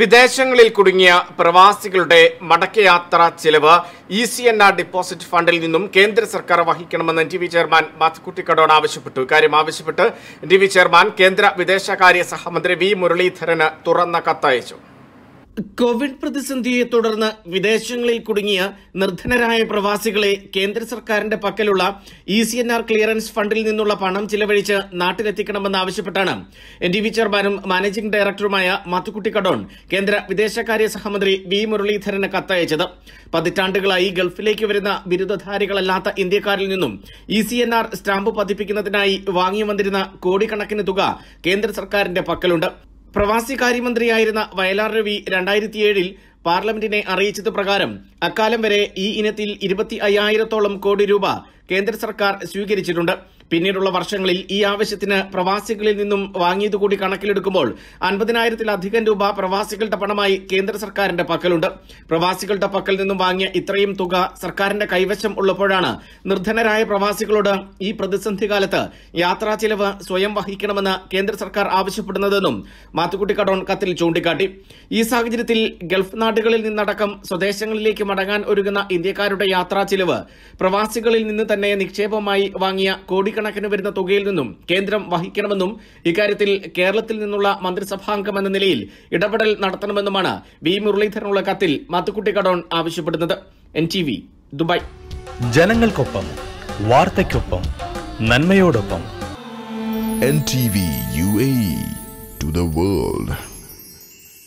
വിദേശങ്ങളിൽ കുടുങ്ങിയ പ്രവാസികളുടെ മടക്കയാത്ര ചെലവ് E C N R deposit ഫണ്ടിൽ നിന്നും കേന്ദ്ര സർക്കാർ വഹിക്കണമെന്ന് N T V chairman Mathukutty Kadon ആവശ്യപ്പെട്ടു ഇക്കാര്യം ആവശ്യപ്പെട്ട് എൻ ടി വി ചെയർമാൻ കേന്ദ്ര വിദേശകാര്യ സഹമന്ത്രി വി മുരളീധരന് തുറന്ന കത്തയച്ചു കോവിഡ് പ്രതിസന്ധിയെ തുടർന്ന് വിദേശങ്ങളിൽ കുടുങ്ങിയ നിർധനരായ പ്രവാസികളെ കേന്ദ്ര സർക്കാരിന്റെ പക്കലുള്ള E C N R clearance ഫണ്ടിൽ നിന്നുള്ള പണം ചിലവഴിച്ച് നാട്ടിലെത്തിക്കണമെന്നാവശ്യപ്പെട്ടാണ് എൻ ഡി വി ചെയർമാനും മാനേജിംഗ് ഡയറക്ടറുമായ മാത്തുക്കുട്ടി കടോൺ കേന്ദ്ര വിദേശകാര്യ സഹമന്ത്രി വി മുരളീധരന് കത്തയച്ചത് പതിറ്റാണ്ടുകളായി ഗൾഫിലേക്ക് വരുന്ന ബിരുദധാരികളല്ലാത്ത ഇന്ത്യക്കാരിൽ നിന്നും E C N R stamp പതിപ്പിക്കുന്നതിനായി വാങ്ങി വന്നിരുന്ന കോടിക്കണക്കിന് തുക കേന്ദ്ര സർക്കാരിന്റെ പക്കലുണ്ട് പ്രവാസി കാര്യമന്ത്രിയായിരുന്ന വയലാർ രവി രണ്ടായിരത്തിയേഴിൽ പാർലമെന്റിനെ അറിയിച്ചത് പ്രകാരം അക്കാലം വരെ ഈ ഇനത്തിൽ ഇരുപത്തി അയ്യായിരത്തോളം കോടി രൂപ കേന്ദ്ര സർക്കാർ സ്വീകരിച്ചിട്ടുണ്ട് പിന്നീടുള്ള വർഷങ്ങളിൽ ഈ ആവശ്യത്തിന് പ്രവാസികളിൽ നിന്നും വാങ്ങിയതുകൂടി കണക്കിലെടുക്കുമ്പോൾ അൻപതിനായിരത്തിലധികം രൂപ പ്രവാസികളുടെ പണമായി കേന്ദ്ര സർക്കാരിന്റെ പക്കലുണ്ട് പ്രവാസികളുടെ പക്കൽ നിന്നും വാങ്ങിയ ഇത്രയും തുക സർക്കാരിന്റെ കൈവശം ഉള്ളപ്പോഴാണ് നിർധനരായ പ്രവാസികളോട് ഈ പ്രതിസന്ധി കാലത്ത് യാത്രാ ചെലവ് സ്വയം വഹിക്കണമെന്ന് കേന്ദ്ര സർക്കാർ ആവശ്യപ്പെടുന്നതെന്നും മാത്തുക്കുട്ടി കടോൺ കത്തിൽ ചൂണ്ടിക്കാട്ടി ഈ സാഹചര്യത്തിൽ ഗൾഫ് നാടുകളിൽ നിന്നടക്കം സ്വദേശങ്ങളിലേക്ക് മടങ്ങാൻ ഒരുങ്ങുന്ന ഇന്ത്യക്കാരുടെ യാത്രാ ചിലവ് പ്രവാസികളിൽ നിന്ന് തന്നെ നിക്ഷേപമായി വാങ്ങിയ കോടിക്കണക്കിന് വരുന്ന തുകയിൽ നിന്നും കേന്ദ്രം വഹിക്കണമെന്നും ഇക്കാര്യത്തിൽ കേരളത്തിൽ നിന്നുള്ള മന്ത്രിസഭാംഗം നിലയിൽ ഇടപെടൽ നടത്തണമെന്നുമാണ് വി മുരളീധരനുള്ള കത്തിൽ മത്തുക്കുട്ടിക്കടോൺ കടോൺ ആവശ്യപ്പെടുന്നത് എൻ ടി വി ദുബായ് ജനങ്ങൾക്കൊപ്പം വാർത്തയ്ക്കൊപ്പം നന്മയോടൊപ്പം N T V U A to the world